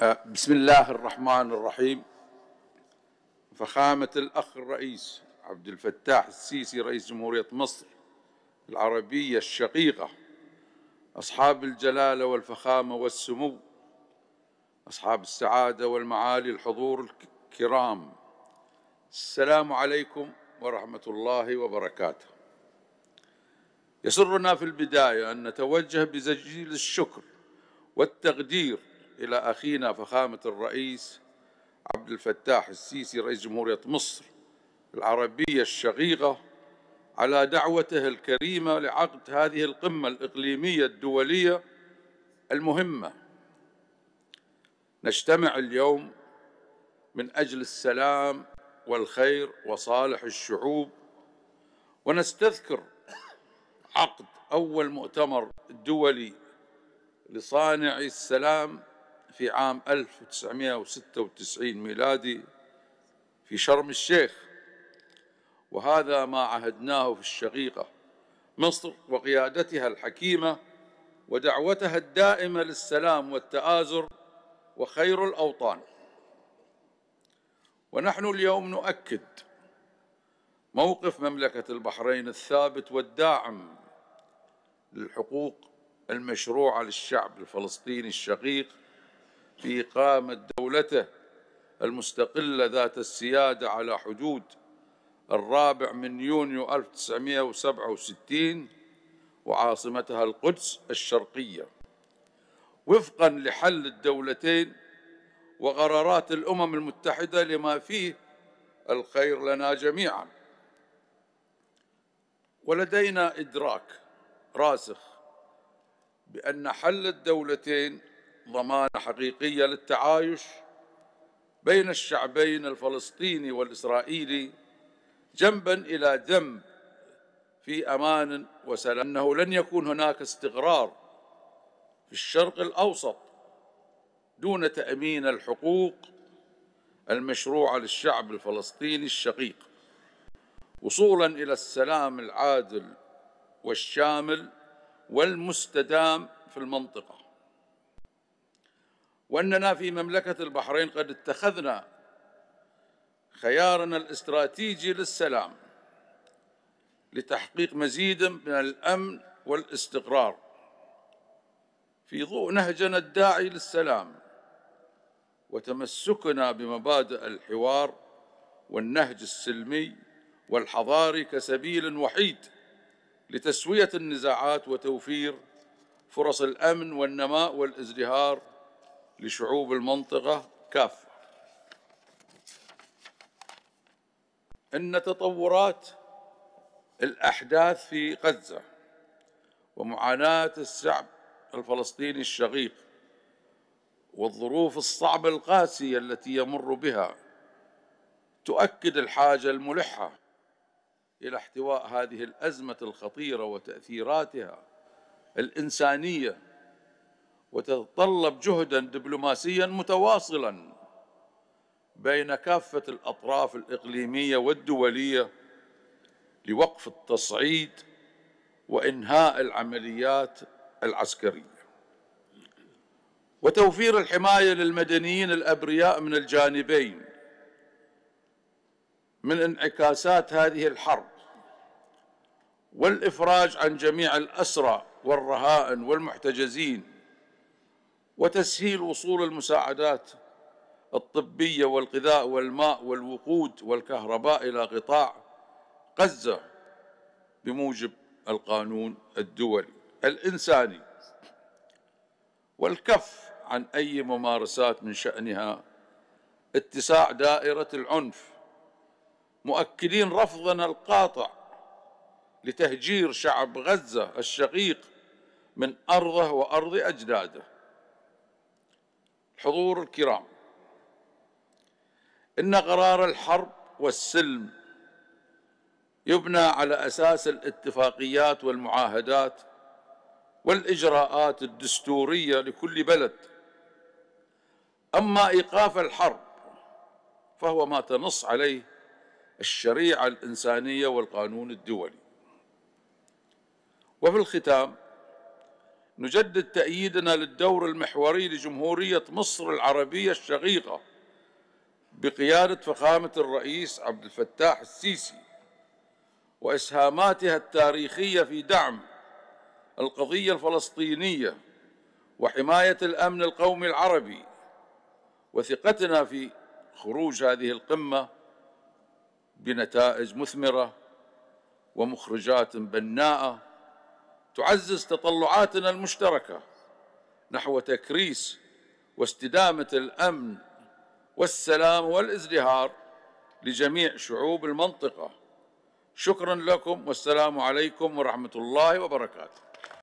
آه، بسم الله الرحمن الرحيم فخامة الأخ الرئيس عبد الفتاح السيسي رئيس جمهورية مصر العربية الشقيقة أصحاب الجلالة والفخامة والسمو أصحاب السعادة والمعالي الحضور الكرام السلام عليكم ورحمة الله وبركاته يسرنا في البداية أن نتوجه بزجيل الشكر والتقدير إلى أخينا فخامة الرئيس عبد الفتاح السيسي رئيس جمهورية مصر العربية الشقيقة على دعوته الكريمة لعقد هذه القمة الإقليمية الدولية المهمة نجتمع اليوم من أجل السلام والخير وصالح الشعوب ونستذكر عقد أول مؤتمر دولي لصانعي السلام في عام 1996 ميلادي في شرم الشيخ وهذا ما عهدناه في الشقيقة مصر وقيادتها الحكيمة ودعوتها الدائمة للسلام والتآزر وخير الأوطان ونحن اليوم نؤكد موقف مملكة البحرين الثابت والداعم للحقوق المشروعة للشعب الفلسطيني الشقيق في إقامة دولته المستقلة ذات السيادة على حدود الرابع من يونيو 1967 وعاصمتها القدس الشرقية وفقا لحل الدولتين وقرارات الأمم المتحدة لما فيه الخير لنا جميعا ولدينا إدراك راسخ بأن حل الدولتين ضمانه حقيقيه للتعايش بين الشعبين الفلسطيني والاسرائيلي جنبا الى جنب في امان وسلام انه لن يكون هناك استقرار في الشرق الاوسط دون تامين الحقوق المشروعه للشعب الفلسطيني الشقيق وصولا الى السلام العادل والشامل والمستدام في المنطقه وأننا في مملكة البحرين قد اتخذنا خيارنا الاستراتيجي للسلام لتحقيق مزيد من الأمن والاستقرار في ضوء نهجنا الداعي للسلام وتمسكنا بمبادئ الحوار والنهج السلمي والحضاري كسبيل وحيد لتسوية النزاعات وتوفير فرص الأمن والنماء والازدهار لشعوب المنطقة كافة إن تطورات الأحداث في غزة ومعاناة الشعب الفلسطيني الشقيق والظروف الصعبة القاسية التي يمر بها تؤكد الحاجة الملحة إلى احتواء هذه الأزمة الخطيرة وتأثيراتها الإنسانية وتتطلب جهدا دبلوماسيا متواصلا بين كافه الاطراف الاقليميه والدوليه لوقف التصعيد وانهاء العمليات العسكريه وتوفير الحمايه للمدنيين الابرياء من الجانبين من انعكاسات هذه الحرب والافراج عن جميع الاسرى والرهائن والمحتجزين وتسهيل وصول المساعدات الطبيه والغذاء والماء والوقود والكهرباء الى قطاع غزه بموجب القانون الدولي الانساني والكف عن اي ممارسات من شانها اتساع دائره العنف مؤكدين رفضنا القاطع لتهجير شعب غزه الشقيق من ارضه وارض اجداده حضور الكرام إن قرار الحرب والسلم يبنى على أساس الاتفاقيات والمعاهدات والإجراءات الدستورية لكل بلد أما إيقاف الحرب فهو ما تنص عليه الشريعة الإنسانية والقانون الدولي وفي الختام نجدد تأييدنا للدور المحوري لجمهورية مصر العربية الشقيقة بقيادة فخامة الرئيس عبد الفتاح السيسي وإسهاماتها التاريخية في دعم القضية الفلسطينية وحماية الأمن القومي العربي وثقتنا في خروج هذه القمة بنتائج مثمرة ومخرجات بناءة تعزز تطلعاتنا المشتركه نحو تكريس واستدامه الامن والسلام والازدهار لجميع شعوب المنطقه شكرا لكم والسلام عليكم ورحمه الله وبركاته